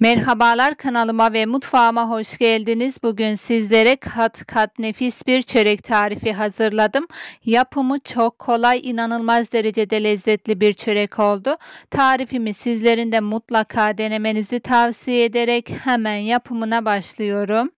Merhabalar kanalıma ve mutfağıma hoş geldiniz. Bugün sizlere kat kat nefis bir çörek tarifi hazırladım. Yapımı çok kolay, inanılmaz derecede lezzetli bir çörek oldu. Tarifimi sizlerin de mutlaka denemenizi tavsiye ederek hemen yapımına başlıyorum.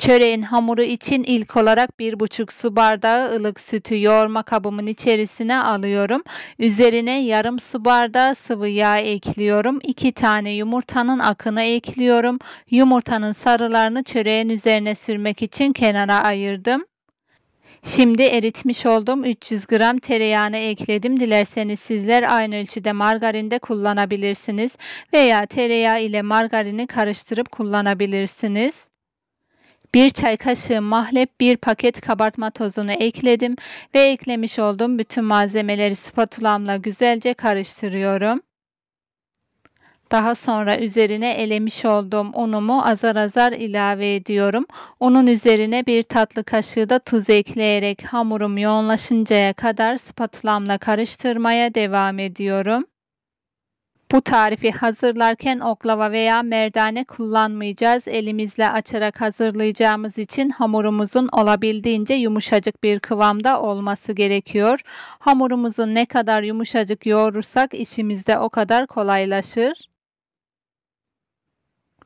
Çöreğin hamuru için ilk olarak 1,5 su bardağı ılık sütü yoğurma kabımın içerisine alıyorum. Üzerine yarım su bardağı sıvı yağ ekliyorum. 2 tane yumurtanın akını ekliyorum. Yumurtanın sarılarını çöreğin üzerine sürmek için kenara ayırdım. Şimdi eritmiş olduğum 300 gram tereyağını ekledim. Dilerseniz sizler aynı ölçüde margarin de kullanabilirsiniz veya tereyağı ile margarini karıştırıp kullanabilirsiniz. 1 çay kaşığı mahlep, 1 paket kabartma tozunu ekledim ve eklemiş olduğum bütün malzemeleri spatulamla güzelce karıştırıyorum. Daha sonra üzerine elemiş olduğum unumu azar azar ilave ediyorum. Onun üzerine bir tatlı kaşığı da tuz ekleyerek hamurum yoğunlaşıncaya kadar spatulamla karıştırmaya devam ediyorum. Bu tarifi hazırlarken oklava veya merdane kullanmayacağız. Elimizle açarak hazırlayacağımız için hamurumuzun olabildiğince yumuşacık bir kıvamda olması gerekiyor. Hamurumuzu ne kadar yumuşacık yoğurursak işimizde o kadar kolaylaşır.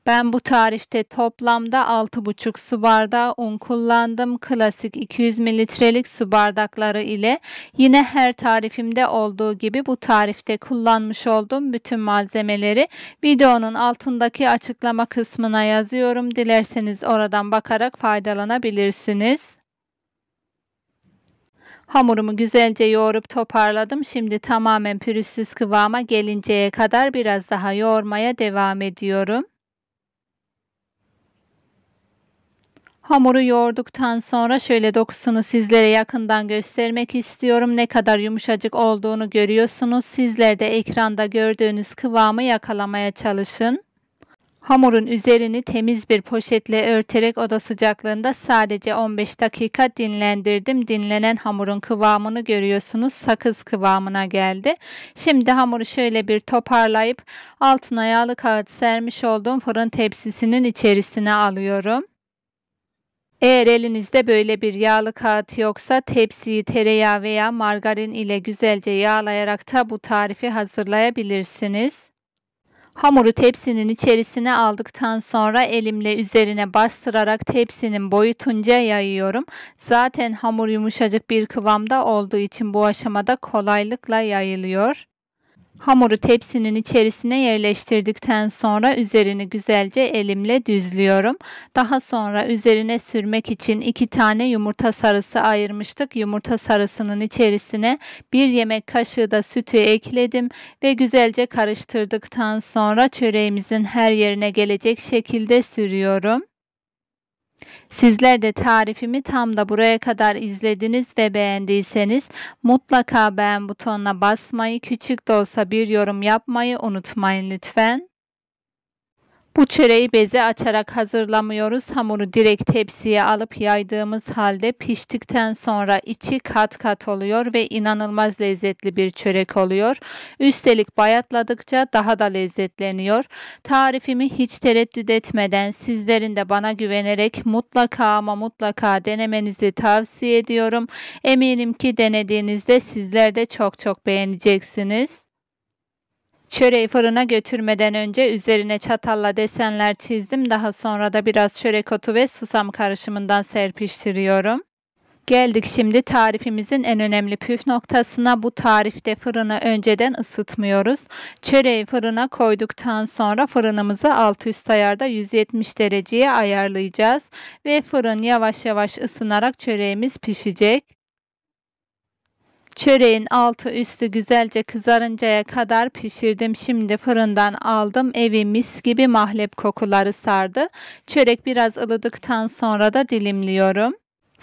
Ben bu tarifte toplamda 6,5 su bardağı un kullandım. Klasik 200 mililitrelik su bardakları ile yine her tarifimde olduğu gibi bu tarifte kullanmış olduğum bütün malzemeleri videonun altındaki açıklama kısmına yazıyorum. Dilerseniz oradan bakarak faydalanabilirsiniz. Hamurumu güzelce yoğurup toparladım. Şimdi tamamen pürüzsüz kıvama gelinceye kadar biraz daha yoğurmaya devam ediyorum. Hamuru yoğurduktan sonra şöyle dokusunu sizlere yakından göstermek istiyorum. Ne kadar yumuşacık olduğunu görüyorsunuz. Sizler de ekranda gördüğünüz kıvamı yakalamaya çalışın. Hamurun üzerini temiz bir poşetle örterek oda sıcaklığında sadece 15 dakika dinlendirdim. Dinlenen hamurun kıvamını görüyorsunuz. Sakız kıvamına geldi. Şimdi hamuru şöyle bir toparlayıp altına yağlı kağıt sermiş olduğum fırın tepsisinin içerisine alıyorum. Eğer elinizde böyle bir yağlı kağıt yoksa tepsiyi tereyağı veya margarin ile güzelce yağlayarak da bu tarifi hazırlayabilirsiniz. Hamuru tepsinin içerisine aldıktan sonra elimle üzerine bastırarak tepsinin boyutunca yayıyorum. Zaten hamur yumuşacık bir kıvamda olduğu için bu aşamada kolaylıkla yayılıyor. Hamuru tepsinin içerisine yerleştirdikten sonra üzerini güzelce elimle düzlüyorum. Daha sonra üzerine sürmek için iki tane yumurta sarısı ayırmıştık. Yumurta sarısının içerisine bir yemek kaşığı da sütü ekledim ve güzelce karıştırdıktan sonra çöreğimizin her yerine gelecek şekilde sürüyorum. Sizler de tarifimi tam da buraya kadar izlediniz ve beğendiyseniz mutlaka beğen butonuna basmayı, küçük de olsa bir yorum yapmayı unutmayın lütfen. Bu çöreği beze açarak hazırlamıyoruz. Hamuru direkt tepsiye alıp yaydığımız halde piştikten sonra içi kat kat oluyor ve inanılmaz lezzetli bir çörek oluyor. Üstelik bayatladıkça daha da lezzetleniyor. Tarifimi hiç tereddüt etmeden sizlerin de bana güvenerek mutlaka ama mutlaka denemenizi tavsiye ediyorum. Eminim ki denediğinizde sizler de çok çok beğeneceksiniz. Çöreği fırına götürmeden önce üzerine çatalla desenler çizdim. Daha sonra da biraz çörek otu ve susam karışımından serpiştiriyorum. Geldik şimdi tarifimizin en önemli püf noktasına. Bu tarifte fırını önceden ısıtmıyoruz. Çöreği fırına koyduktan sonra fırınımızı alt üst ayarda 170 dereceye ayarlayacağız. Ve fırın yavaş yavaş ısınarak çöreğimiz pişecek. Çöreğin altı üstü güzelce kızarıncaya kadar pişirdim. Şimdi fırından aldım. Evi mis gibi mahlep kokuları sardı. Çörek biraz ılıdıktan sonra da dilimliyorum.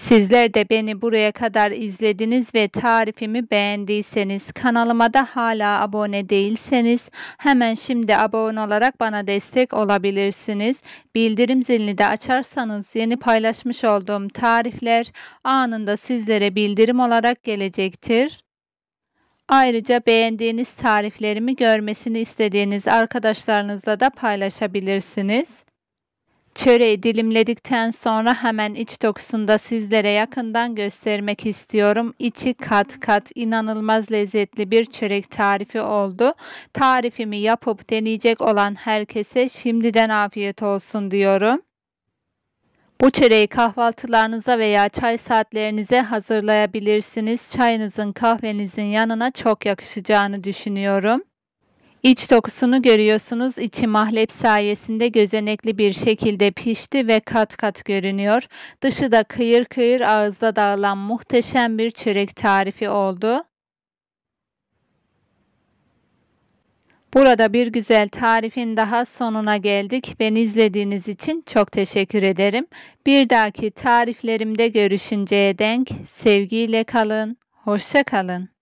Sizler de beni buraya kadar izlediniz ve tarifimi beğendiyseniz kanalıma da hala abone değilseniz hemen şimdi abone olarak bana destek olabilirsiniz. Bildirim zilini de açarsanız yeni paylaşmış olduğum tarifler anında sizlere bildirim olarak gelecektir. Ayrıca beğendiğiniz tariflerimi görmesini istediğiniz arkadaşlarınızla da paylaşabilirsiniz. Çöreği dilimledikten sonra hemen iç dokusunda sizlere yakından göstermek istiyorum. İçi kat kat inanılmaz lezzetli bir çörek tarifi oldu. Tarifimi yapıp deneyecek olan herkese şimdiden afiyet olsun diyorum. Bu çöreği kahvaltılarınıza veya çay saatlerinize hazırlayabilirsiniz. Çayınızın kahvenizin yanına çok yakışacağını düşünüyorum. İç dokusunu görüyorsunuz. İçi mahlep sayesinde gözenekli bir şekilde pişti ve kat kat görünüyor. Dışı da kıyır kıyır ağızda dağılan muhteşem bir çörek tarifi oldu. Burada bir güzel tarifin daha sonuna geldik. Beni izlediğiniz için çok teşekkür ederim. Bir dahaki tariflerimde görüşünceye denk sevgiyle kalın, hoşça kalın.